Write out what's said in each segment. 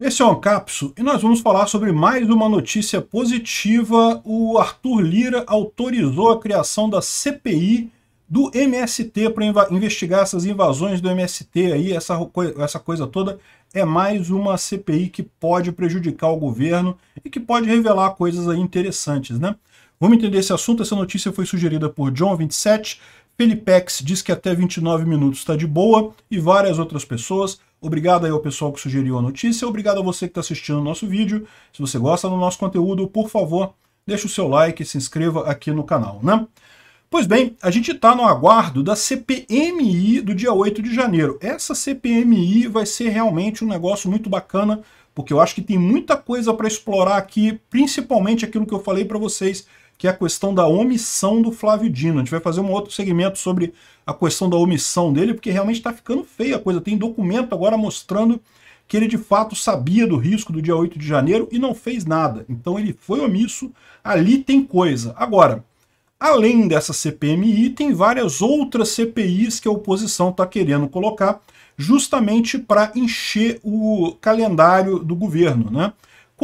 Esse é o Ancapsu e nós vamos falar sobre mais uma notícia positiva. O Arthur Lira autorizou a criação da CPI do MST para investigar essas invasões do MST aí, essa, essa coisa toda. É mais uma CPI que pode prejudicar o governo e que pode revelar coisas aí interessantes, né? Vamos entender esse assunto. Essa notícia foi sugerida por John27, Felipex diz que até 29 minutos está de boa e várias outras pessoas. Obrigado aí ao pessoal que sugeriu a notícia, obrigado a você que está assistindo o nosso vídeo. Se você gosta do nosso conteúdo, por favor, deixe o seu like e se inscreva aqui no canal, né? Pois bem, a gente está no aguardo da CPMI do dia 8 de janeiro. Essa CPMI vai ser realmente um negócio muito bacana, porque eu acho que tem muita coisa para explorar aqui, principalmente aquilo que eu falei para vocês que é a questão da omissão do Flávio Dino. A gente vai fazer um outro segmento sobre a questão da omissão dele, porque realmente está ficando feia a coisa. Tem documento agora mostrando que ele de fato sabia do risco do dia 8 de janeiro e não fez nada. Então ele foi omisso, ali tem coisa. Agora, além dessa CPMI, tem várias outras CPIs que a oposição está querendo colocar justamente para encher o calendário do governo, né?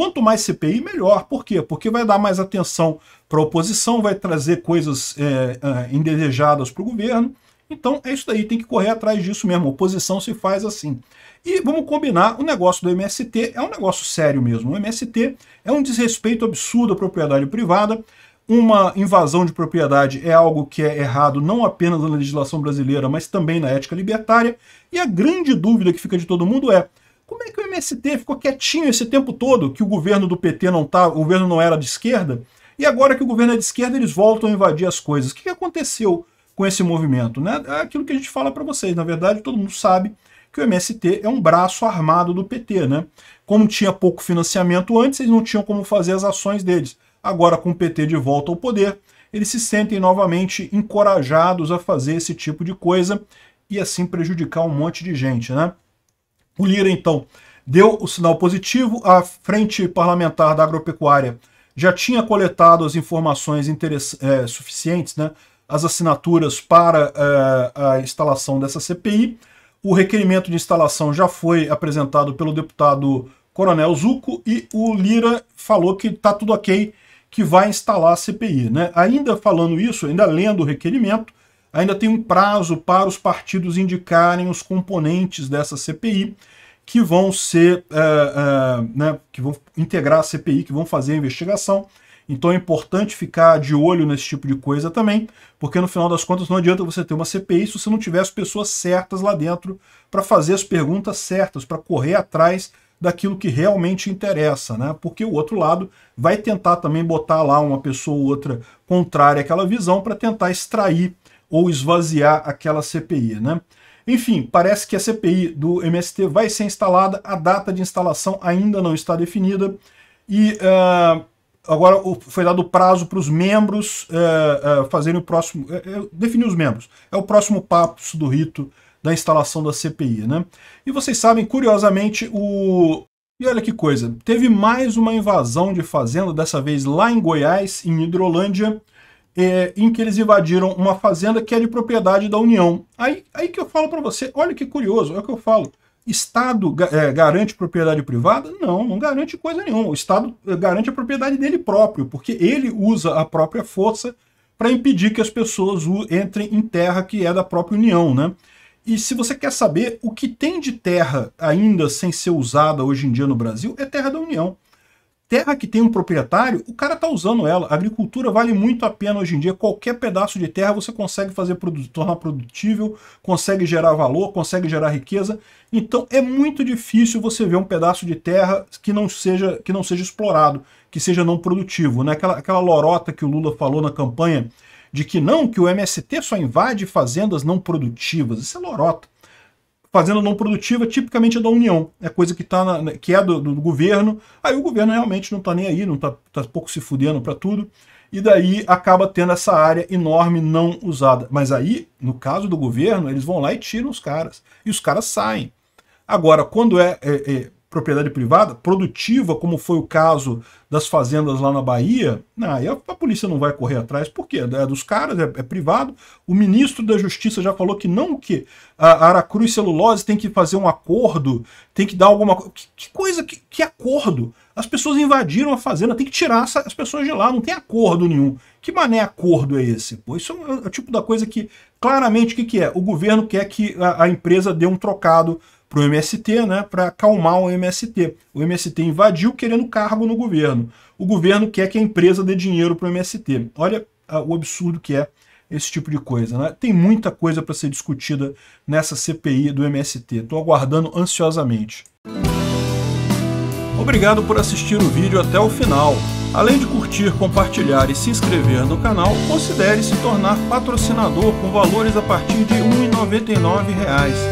Quanto mais CPI, melhor. Por quê? Porque vai dar mais atenção para a oposição, vai trazer coisas é, é, indesejadas para o governo. Então é isso daí, tem que correr atrás disso mesmo. A oposição se faz assim. E vamos combinar, o negócio do MST é um negócio sério mesmo. O MST é um desrespeito absurdo à propriedade privada. Uma invasão de propriedade é algo que é errado não apenas na legislação brasileira, mas também na ética libertária. E a grande dúvida que fica de todo mundo é: como é que o MST ficou quietinho esse tempo todo que o governo do PT não tá, o governo não era de esquerda? E agora que o governo é de esquerda, eles voltam a invadir as coisas. O que aconteceu com esse movimento? Né? É aquilo que a gente fala para vocês. Na verdade, todo mundo sabe que o MST é um braço armado do PT. Né? Como tinha pouco financiamento antes, eles não tinham como fazer as ações deles. Agora, com o PT de volta ao poder, eles se sentem novamente encorajados a fazer esse tipo de coisa e assim prejudicar um monte de gente. Né? O Lira, então, deu o sinal positivo. A Frente Parlamentar da Agropecuária já tinha coletado as informações é, suficientes, né, as assinaturas para é, a instalação dessa CPI. O requerimento de instalação já foi apresentado pelo deputado Coronel Zuco e o Lira falou que está tudo ok, que vai instalar a CPI. Né? Ainda falando isso, ainda lendo o requerimento, ainda tem um prazo para os partidos indicarem os componentes dessa CPI que vão ser, uh, uh, né, que vão integrar a CPI, que vão fazer a investigação. Então é importante ficar de olho nesse tipo de coisa também, porque no final das contas não adianta você ter uma CPI se você não tiver as pessoas certas lá dentro para fazer as perguntas certas, para correr atrás daquilo que realmente interessa, né? Porque o outro lado vai tentar também botar lá uma pessoa ou outra contrária àquela visão para tentar extrair ou esvaziar aquela CPI, né? Enfim, parece que a CPI do MST vai ser instalada, a data de instalação ainda não está definida e uh, agora foi dado prazo para os membros uh, uh, fazerem o próximo, definir os membros. É o próximo passo do rito da instalação da CPI, né? E vocês sabem, curiosamente, o e olha que coisa, teve mais uma invasão de fazenda, dessa vez lá em Goiás, em Hidrolândia, é, em que eles invadiram uma fazenda que é de propriedade da União. Aí, aí que eu falo para você, olha que curioso, é o que eu falo. Estado é, garante propriedade privada? Não, não garante coisa nenhuma. O Estado eh, garante a propriedade dele próprio, porque ele usa a própria força para impedir que as pessoas entrem em terra que é da própria União, né? E se você quer saber o que tem de terra ainda sem ser usada hoje em dia no Brasil, é terra da União. Terra que tem um proprietário, o cara tá usando ela. A agricultura vale muito a pena hoje em dia. Qualquer pedaço de terra você consegue fazer tornar produtível, consegue gerar valor, consegue gerar riqueza. Então é muito difícil você ver um pedaço de terra que não seja, que não seja explorado, que seja não produtivo. Né? Aquela, aquela lorota que o Lula falou na campanha de que não, que o MST só invade fazendas não produtivas. Isso é lorota fazenda não produtiva tipicamente é da União, é coisa que, tá na, que é do, do, governo, aí o governo realmente não está nem aí, não está tá pouco se fudendo para tudo, e daí acaba tendo essa área enorme não usada. Mas aí, no caso do governo, eles vão lá e tiram os caras, e os caras saem. Agora, quando é, é, é propriedade privada, produtiva, como foi o caso das fazendas lá na Bahia, né, aí a, a polícia não vai correr atrás, por quê? É dos caras, é, é, privado. O ministro da Justiça já falou que não que a Aracruz Celulose tem que fazer um acordo, tem que dar alguma coisa. Que, que, coisa, que, que, acordo? As pessoas invadiram a fazenda, tem que tirar essa, as pessoas de lá, não tem acordo nenhum. Que mané acordo é esse? Pô, isso é, é o, é tipo da coisa que, claramente, o que, que é? O governo quer que a, a empresa dê um trocado para o MST, né, para acalmar o MST. O MST invadiu querendo cargo no governo. O governo quer que a empresa dê dinheiro para o MST. Olha ah, o absurdo que é esse tipo de coisa. Né? Tem muita coisa para ser discutida nessa CPI do MST. Estou aguardando ansiosamente. Obrigado por assistir o vídeo até o final. Além de curtir, compartilhar e se inscrever no canal, considere se tornar patrocinador com valores a partir de R$ 1,99